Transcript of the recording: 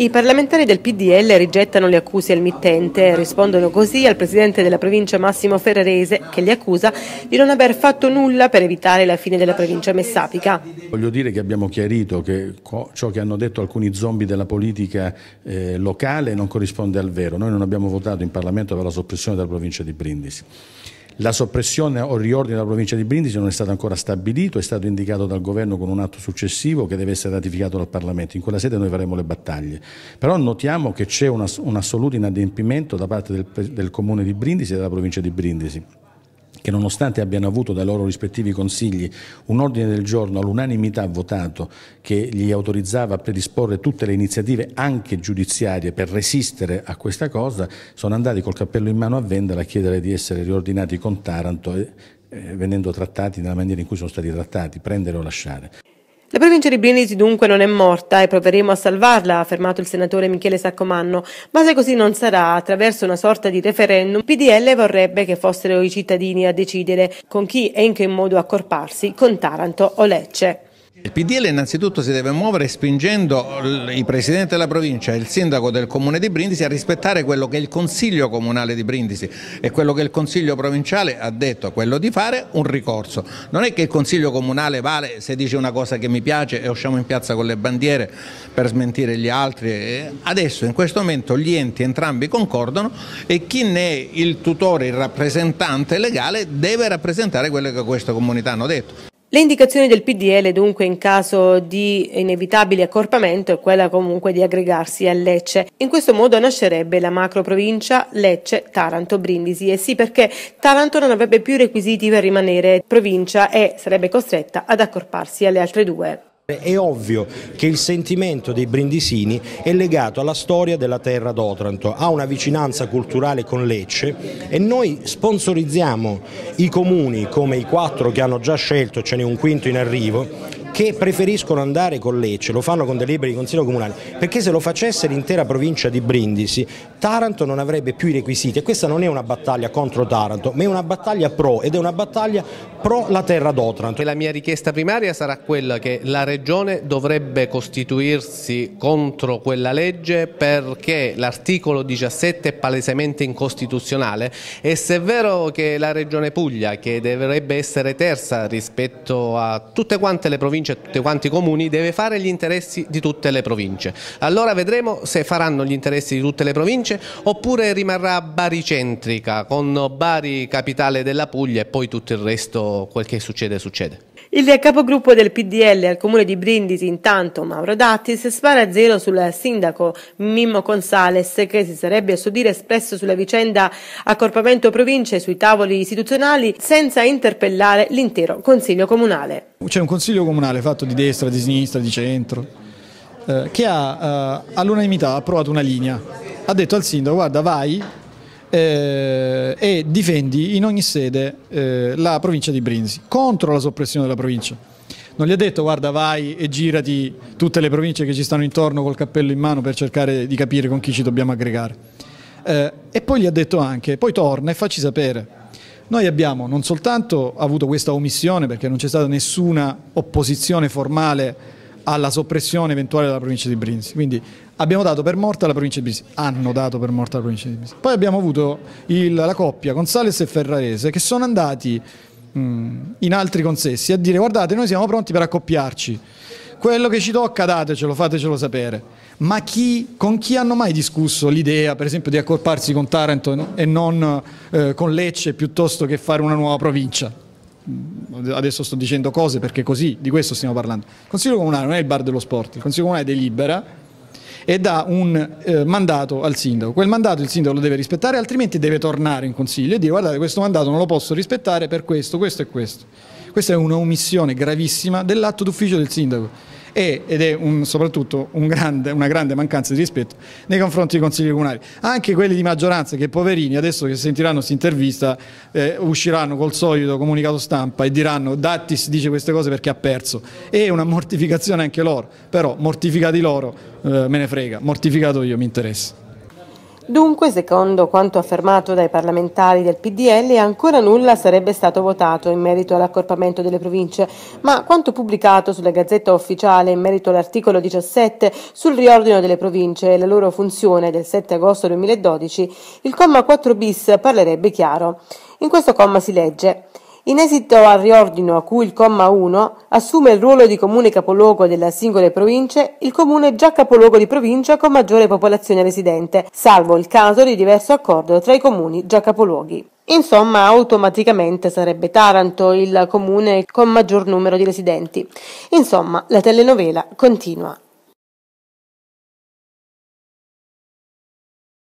I parlamentari del PDL rigettano le accuse al mittente, e rispondono così al presidente della provincia Massimo Ferrerese che li accusa di non aver fatto nulla per evitare la fine della provincia messapica. Voglio dire che abbiamo chiarito che ciò che hanno detto alcuni zombie della politica eh, locale non corrisponde al vero. Noi non abbiamo votato in Parlamento per la soppressione della provincia di Brindisi. La soppressione o riordine della provincia di Brindisi non è stato ancora stabilito, è stato indicato dal governo con un atto successivo che deve essere ratificato dal Parlamento. In quella sede noi faremo le battaglie. Però notiamo che c'è un, assoluto inadempimento da parte del, del comune di Brindisi e della provincia di Brindisi che nonostante abbiano avuto dai loro rispettivi consigli un ordine del giorno all'unanimità votato che gli autorizzava a predisporre tutte le iniziative anche giudiziarie per resistere a questa cosa, sono andati col cappello in mano a Vendala a chiedere di essere riordinati con Taranto e, eh, venendo trattati nella maniera in cui sono stati trattati, prendere o lasciare. La provincia di Brindisi dunque non è morta e proveremo a salvarla, ha affermato il senatore Michele Saccomanno, ma se così non sarà, attraverso una sorta di referendum, PDL vorrebbe che fossero i cittadini a decidere con chi e in che modo accorparsi, con Taranto o Lecce. Il PDL innanzitutto si deve muovere spingendo il Presidente della provincia e il Sindaco del Comune di Brindisi a rispettare quello che il Consiglio Comunale di Brindisi e quello che il Consiglio Provinciale ha detto, quello di fare un ricorso. Non è che il Consiglio Comunale vale se dice una cosa che mi piace e usciamo in piazza con le bandiere per smentire gli altri. Eh. Adesso in questo momento gli enti entrambi concordano e chi ne è il tutore, il rappresentante legale deve rappresentare quello che queste comunità hanno detto. Le indicazioni del PDL dunque in caso di inevitabile accorpamento è quella comunque di aggregarsi a Lecce. In questo modo nascerebbe la macro provincia Lecce, Taranto, Brindisi e sì perché Taranto non avrebbe più requisiti per rimanere provincia e sarebbe costretta ad accorparsi alle altre due. È ovvio che il sentimento dei brindisini è legato alla storia della terra d'Otranto, ha una vicinanza culturale con Lecce e noi sponsorizziamo i comuni come i quattro che hanno già scelto, ce n'è un quinto in arrivo, che preferiscono andare con Lecce, lo fanno con delibere di Consiglio Comunale, perché se lo facesse l'intera provincia di Brindisi Taranto non avrebbe più i requisiti e questa non è una battaglia contro Taranto ma è una battaglia pro ed è una battaglia pro la terra d'Otranto. La mia richiesta primaria sarà quella che la Regione dovrebbe costituirsi contro quella legge perché l'articolo 17 è palesemente incostituzionale e se è vero che la Regione Puglia che dovrebbe essere terza rispetto a tutte quante le province e tutti quanti i comuni deve fare gli interessi di tutte le province. Allora vedremo se faranno gli interessi di tutte le province Fenice oppure rimarrà baricentrica con Bari capitale della Puglia e poi tutto il resto quel che succede succede? Il capogruppo del PDL al comune di Brindisi, intanto Mauro Dattis, spara a zero sul sindaco Mimmo Consales che si sarebbe a suo dire espresso sulla vicenda accorpamento province sui tavoli istituzionali senza interpellare l'intero consiglio comunale. C'è un consiglio comunale fatto di destra, di sinistra, di centro eh, che ha eh, all'unanimità approvato una linea ha detto al sindaco guarda vai eh, e difendi in ogni sede eh, la provincia di Brinzi contro la soppressione della provincia. Non gli ha detto guarda vai e girati tutte le province che ci stanno intorno col cappello in mano per cercare di capire con chi ci dobbiamo aggregare. Eh, e poi gli ha detto anche poi torna e facci sapere. Noi abbiamo non soltanto avuto questa omissione perché non c'è stata nessuna opposizione formale alla soppressione eventuale della provincia di Brindisi. Quindi abbiamo dato per morta la provincia di Brindisi, hanno dato per morta la provincia di Brindisi. Poi abbiamo avuto il, la coppia Gonzales e Ferrarese che sono andati mh, mm, in altri consessi a dire guardate noi siamo pronti per accoppiarci, quello che ci tocca datecelo, fatecelo sapere. Ma chi, con chi hanno mai discusso l'idea, per esempio, di accorparsi con Taranto e non eh, con Lecce piuttosto che fare una nuova provincia? adesso sto dicendo cose perché così, di questo stiamo parlando. Il Consiglio Comunale non è il bar dello sport, il Consiglio Comunale delibera e dà un eh, mandato al sindaco. Quel mandato il sindaco lo deve rispettare, altrimenti deve tornare in consiglio e dire guardate questo mandato non lo posso rispettare per questo, questo e questo. Questa è un'omissione gravissima dell'atto d'ufficio del sindaco e, ed è un, soprattutto un grande, una grande mancanza di rispetto nei confronti dei consigli comunali. Anche quelli di maggioranza che poverini adesso che sentiranno questa intervista eh, usciranno col solito comunicato stampa e diranno Dattis dice queste cose perché ha perso. È una mortificazione anche loro, però mortificati loro eh, me ne frega, mortificato io mi interessa. Dunque, secondo quanto affermato dai parlamentari del PDL, ancora nulla sarebbe stato votato in merito all'accorpamento delle province, ma quanto pubblicato sulla Gazzetta Ufficiale in merito all'articolo 17 sul riordino delle province e la loro funzione del 7 agosto 2012, il comma 4 bis parlerebbe chiaro. In questo comma si legge in esito al riordino a cui il comma 1 assume il ruolo di comune capoluogo delle singole province, il comune è già capoluogo di provincia con maggiore popolazione residente, salvo il caso di diverso accordo tra i comuni già capoluoghi. Insomma, automaticamente sarebbe Taranto il comune con maggior numero di residenti. Insomma, la telenovela continua.